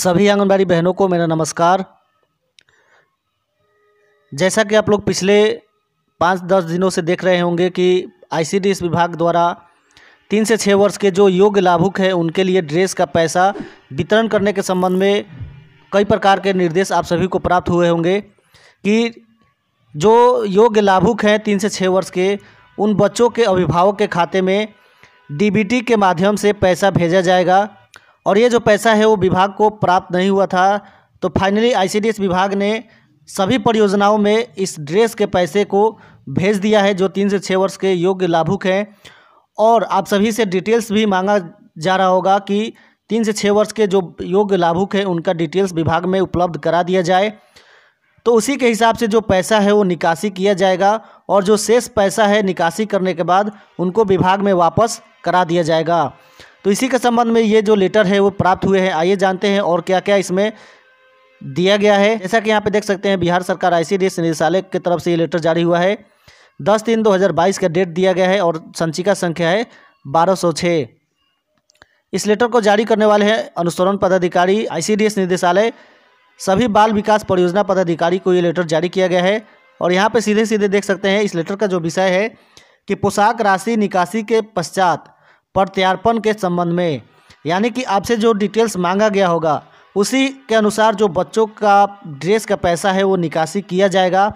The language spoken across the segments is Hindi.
सभी आंगनबाड़ी बहनों को मेरा नमस्कार जैसा कि आप लोग पिछले पाँच दस दिनों से देख रहे होंगे कि आई विभाग द्वारा तीन से छः वर्ष के जो योग्य लाभुक हैं उनके लिए ड्रेस का पैसा वितरण करने के संबंध में कई प्रकार के निर्देश आप सभी को प्राप्त हुए होंगे कि जो योग्य लाभुक हैं तीन से छः वर्ष के उन बच्चों के अभिभावक के खाते में डीबीटी के माध्यम से पैसा भेजा जाएगा और ये जो पैसा है वो विभाग को प्राप्त नहीं हुआ था तो फाइनली आईसीडीएस विभाग ने सभी परियोजनाओं में इस ड्रेस के पैसे को भेज दिया है जो तीन से छः वर्ष के योग्य लाभुक हैं और आप सभी से डिटेल्स भी मांगा जा रहा होगा कि तीन से छः वर्ष के जो योग्य लाभुक हैं उनका डिटेल्स विभाग में उपलब्ध करा दिया जाए तो उसी के हिसाब से जो पैसा है वो निकासी किया जाएगा और जो शेष पैसा है निकासी करने के बाद उनको विभाग में वापस करा दिया जाएगा तो इसी के संबंध में ये जो लेटर है वो प्राप्त हुए हैं आइए जानते हैं और क्या क्या इसमें दिया गया है जैसा कि यहाँ पे देख सकते हैं बिहार सरकार आई निदेशालय की तरफ से ये लेटर जारी हुआ है दस तीन दो हज़ार बाईस का डेट दिया गया है और संचिका संख्या है बारह सौ छः इस लेटर को जारी करने वाले हैं अनुसरण पदाधिकारी आईसीडीएस निदेशालय सभी बाल विकास परियोजना पदाधिकारी को ये लेटर जारी किया गया है और यहाँ पे सीधे सीधे देख सकते हैं इस लेटर का जो विषय है कि पोशाक राशि निकासी के पश्चात प्रत्यार्पण के संबंध में यानी कि आपसे जो डिटेल्स मांगा गया होगा उसी के अनुसार जो बच्चों का ड्रेस का पैसा है वो निकासी किया जाएगा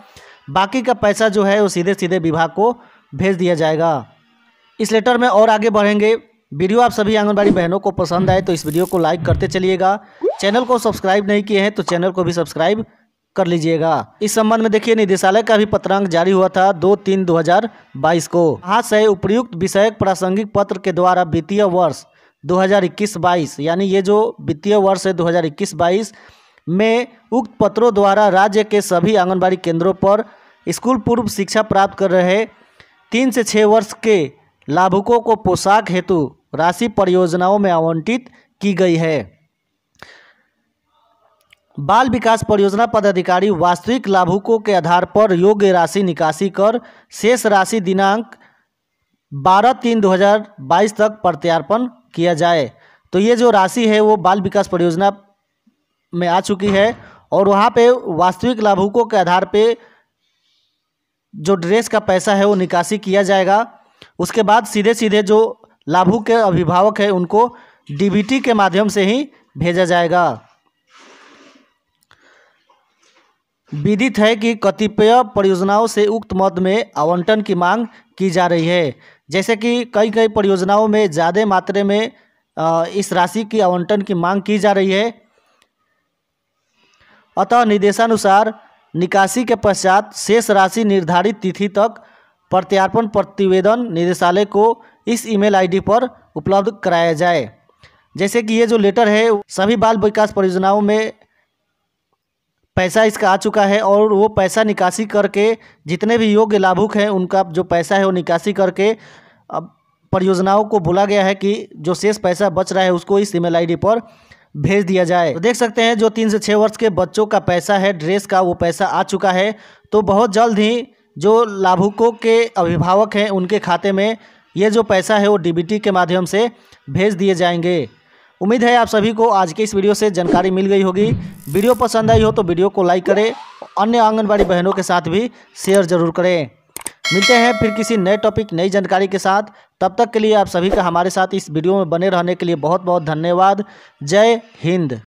बाकी का पैसा जो है वो सीधे सीधे विभाग को भेज दिया जाएगा इस लेटर में और आगे बढ़ेंगे वीडियो आप सभी आंगनबाड़ी बहनों को पसंद आए तो इस वीडियो को लाइक करते चलिएगा चैनल को सब्सक्राइब नहीं किए हैं तो चैनल को भी सब्सक्राइब कर लीजिएगा इस संबंध में देखिए निदेशालय का भी पत्रांक जारी हुआ था दो तीन दो हजार बाईस को हाथ से उपयुक्त विषय प्रासंगिक पत्र के द्वारा वित्तीय वर्ष 2021-22 यानी ये जो वित्तीय वर्ष है 2021-22 में उक्त पत्रों द्वारा राज्य के सभी आंगनबाड़ी केंद्रों पर स्कूल पूर्व शिक्षा प्राप्त कर रहे तीन से छः वर्ष के लाभुकों को पोशाक हेतु राशि परियोजनाओं में आवंटित की गई है बाल विकास परियोजना पदाधिकारी वास्तविक लाभुकों के आधार पर योग्य राशि निकासी कर शेष राशि दिनांक बारह तीन दो हज़ार बाईस तक प्रत्यार्पण किया जाए तो ये जो राशि है वो बाल विकास परियोजना में आ चुकी है और वहाँ पे वास्तविक लाभुकों के आधार पे जो ड्रेस का पैसा है वो निकासी किया जाएगा उसके बाद सीधे सीधे जो लाभुक के अभिभावक है उनको डी के माध्यम से ही भेजा जाएगा विदित है कि कतिपय परियोजनाओं से उक्त मद में आवंटन की मांग की जा रही है जैसे कि कई कई परियोजनाओं में ज़्यादा मात्रा में इस राशि की आवंटन की मांग की जा रही है अतः निर्देशानुसार निकासी के पश्चात शेष राशि निर्धारित तिथि तक प्रत्यार्पण प्रतिवेदन निदेशालय को इस ईमेल आईडी पर उपलब्ध कराया जाए जैसे कि ये जो लेटर है सभी बाल विकास परियोजनाओं में पैसा इसका आ चुका है और वो पैसा निकासी करके जितने भी योग्य लाभुक हैं उनका जो पैसा है वो निकासी करके अब परियोजनाओं को बोला गया है कि जो शेष पैसा बच रहा है उसको इस ईमेल आईडी पर भेज दिया जाए तो देख सकते हैं जो तीन से छः वर्ष के बच्चों का पैसा है ड्रेस का वो पैसा आ चुका है तो बहुत जल्द ही जो लाभुकों के अभिभावक हैं उनके खाते में ये जो पैसा है वो डी के माध्यम से भेज दिए जाएंगे उम्मीद है आप सभी को आज के इस वीडियो से जानकारी मिल गई होगी वीडियो पसंद आई हो तो वीडियो को लाइक करें अन्य आंगनबाड़ी बहनों के साथ भी शेयर जरूर करें मिलते हैं फिर किसी नए टॉपिक नई जानकारी के साथ तब तक के लिए आप सभी का हमारे साथ इस वीडियो में बने रहने के लिए बहुत बहुत धन्यवाद जय हिंद